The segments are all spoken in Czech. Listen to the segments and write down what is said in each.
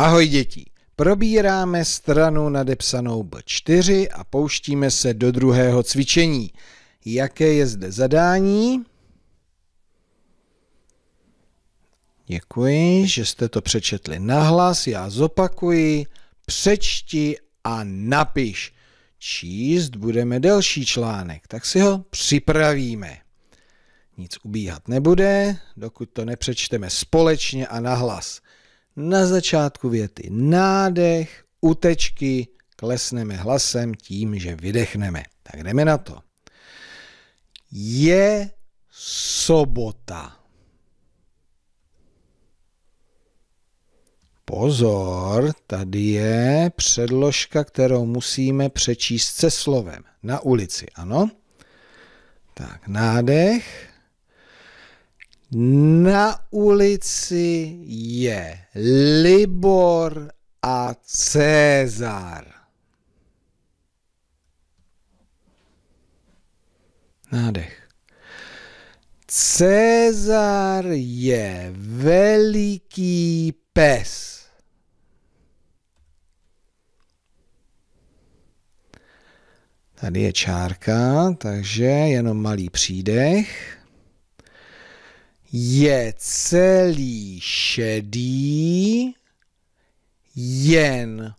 Ahoj děti, probíráme stranu nadepsanou B4 a pouštíme se do druhého cvičení. Jaké je zde zadání? Děkuji, že jste to přečetli nahlas. Já zopakuji. Přečti a napiš. Číst budeme delší článek, tak si ho připravíme. Nic ubíhat nebude, dokud to nepřečteme společně a nahlas na začátku věty nádech, utečky, klesneme hlasem tím, že vydechneme. Tak jdeme na to. Je sobota. Pozor, tady je předložka, kterou musíme přečíst se slovem na ulici, ano? Tak, nádech. Na ulici je Libor a Cezar. Nádech. Cezar je veliký pes. Tady je čárka, takže jenom malý přídech je celý šedý, jen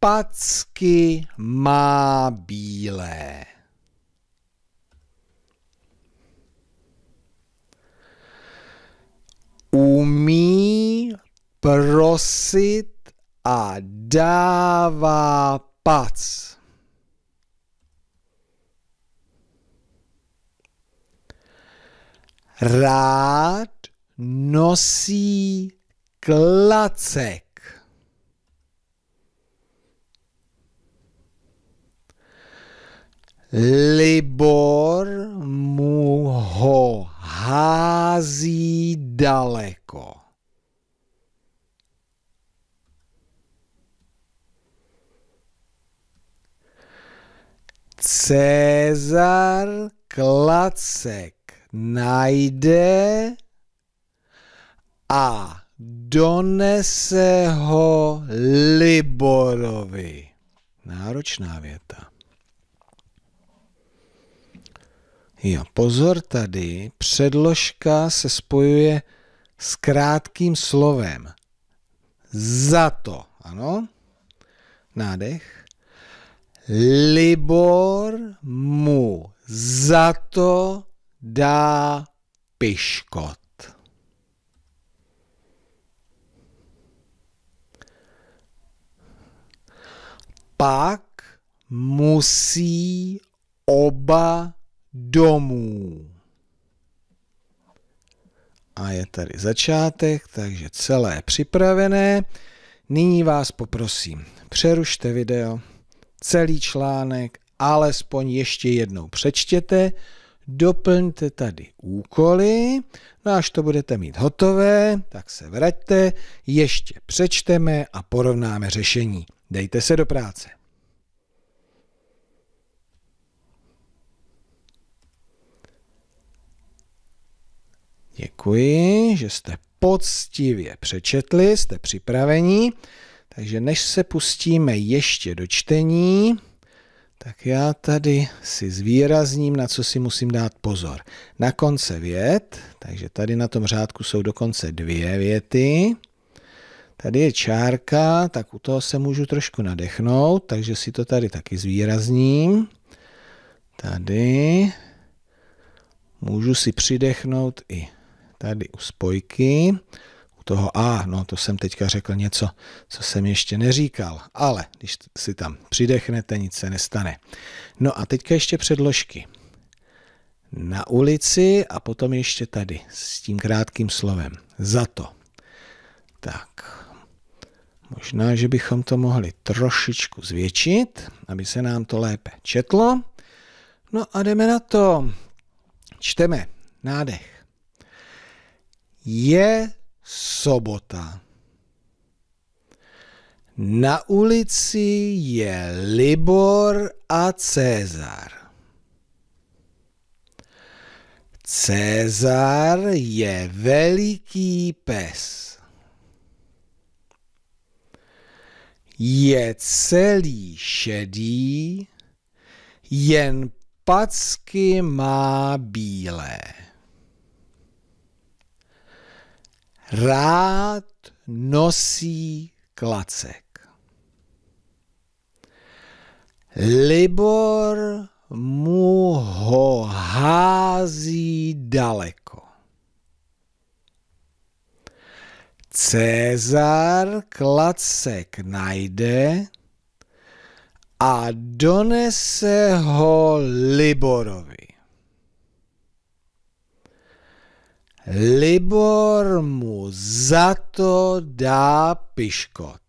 packy má bílé. Umí prosit a dává pac. rád nosí klacek. Libor mu ho hází daleko. Cezar Klacek najde a donese ho Liborovi. Náročná věta. Jo, pozor tady, předložka se spojuje s krátkým slovem. Za to, ano? Nádech. Libor mu za to dá piškot. Pak musí oba domů. A je tady začátek, takže celé připravené. Nyní vás poprosím, přerušte video, celý článek alespoň ještě jednou přečtěte, doplňte tady úkoly, no až to budete mít hotové, tak se vraťte, ještě přečteme a porovnáme řešení. Dejte se do práce. Děkuji, že jste poctivě přečetli, jste připraveni. Takže než se pustíme ještě do čtení, tak já tady si zvýrazním, na co si musím dát pozor. Na konce vět, takže tady na tom řádku jsou dokonce dvě věty. Tady je čárka, tak u toho se můžu trošku nadechnout, takže si to tady taky zvýrazním. Tady můžu si přidechnout i tady u spojky toho A, no to jsem teďka řekl něco, co jsem ještě neříkal, ale když si tam přidechnete, nic se nestane. No a teďka ještě předložky. Na ulici a potom ještě tady s tím krátkým slovem. Za to. Tak, možná, že bychom to mohli trošičku zvětšit, aby se nám to lépe četlo. No a jdeme na to. Čteme. Nádech. Je sobota. Na ulici je Libor a Cezar. Cezar je veliký pes. Je celý šedý, jen packy má bílé. rád nosí klacek. Libor mu ho hází daleko. Cezar klacek najde a donese ho Liborovi. Libor mu za to dá piškot.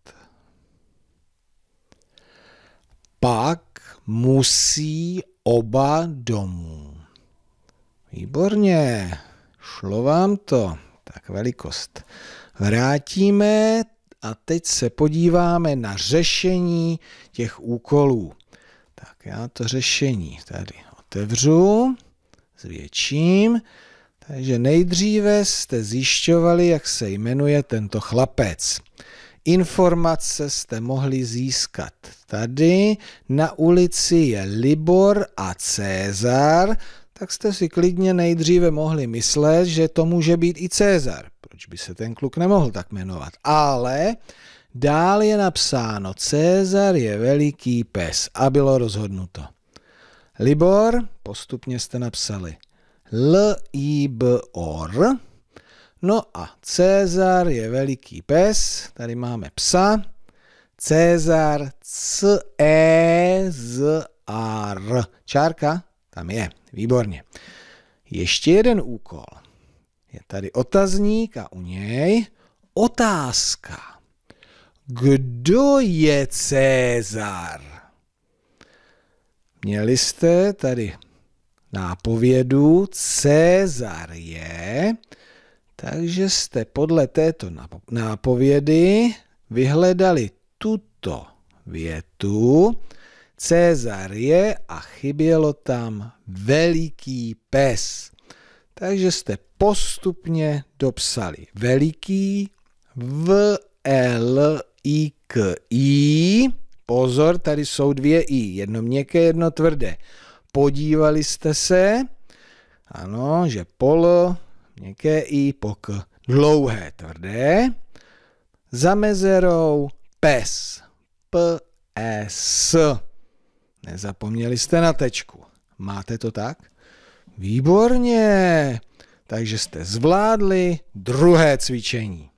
Pak musí oba domů. Výborně, šlo vám to. Tak velikost. Vrátíme a teď se podíváme na řešení těch úkolů. Tak já to řešení tady otevřu, zvětším že nejdříve jste zjišťovali, jak se jmenuje tento chlapec. Informace jste mohli získat tady, na ulici je Libor a Cezar, tak jste si klidně nejdříve mohli myslet, že to může být i Cezar. Proč by se ten kluk nemohl tak jmenovat? Ale dál je napsáno, Cezar je veliký pes a bylo rozhodnuto. Libor, postupně jste napsali L-I-B-O-R. No a Cezar je veliký pes, tady máme psa. Cezar C-E-Z-A-R. Čárka tam je, výborně. Ještě jeden úkol. Je tady otazník a u něj otázka. Kdo je Cezar? Měli jste tady nápovědu Cezar je, takže jste podle této nápovědy vyhledali tuto větu. Cezar je a chybělo tam veliký pes. Takže jste postupně dopsali veliký v l i k i. Pozor, tady jsou dvě i, jedno měkké, jedno tvrdé. Podívali jste se? Ano, že pol, měkké i pok. Dlouhé, tvrdé. Za mezerou pes. P-S. Nezapomněli jste na tečku. Máte to tak? Výborně. Takže jste zvládli druhé cvičení.